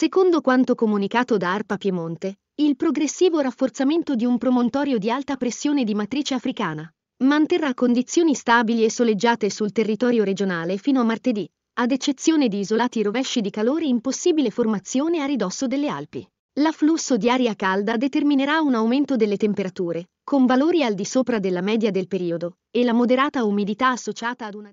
Secondo quanto comunicato da ARPA Piemonte, il progressivo rafforzamento di un promontorio di alta pressione di matrice africana manterrà condizioni stabili e soleggiate sul territorio regionale fino a martedì, ad eccezione di isolati rovesci di calore in possibile formazione a ridosso delle Alpi. L'afflusso di aria calda determinerà un aumento delle temperature, con valori al di sopra della media del periodo, e la moderata umidità associata ad una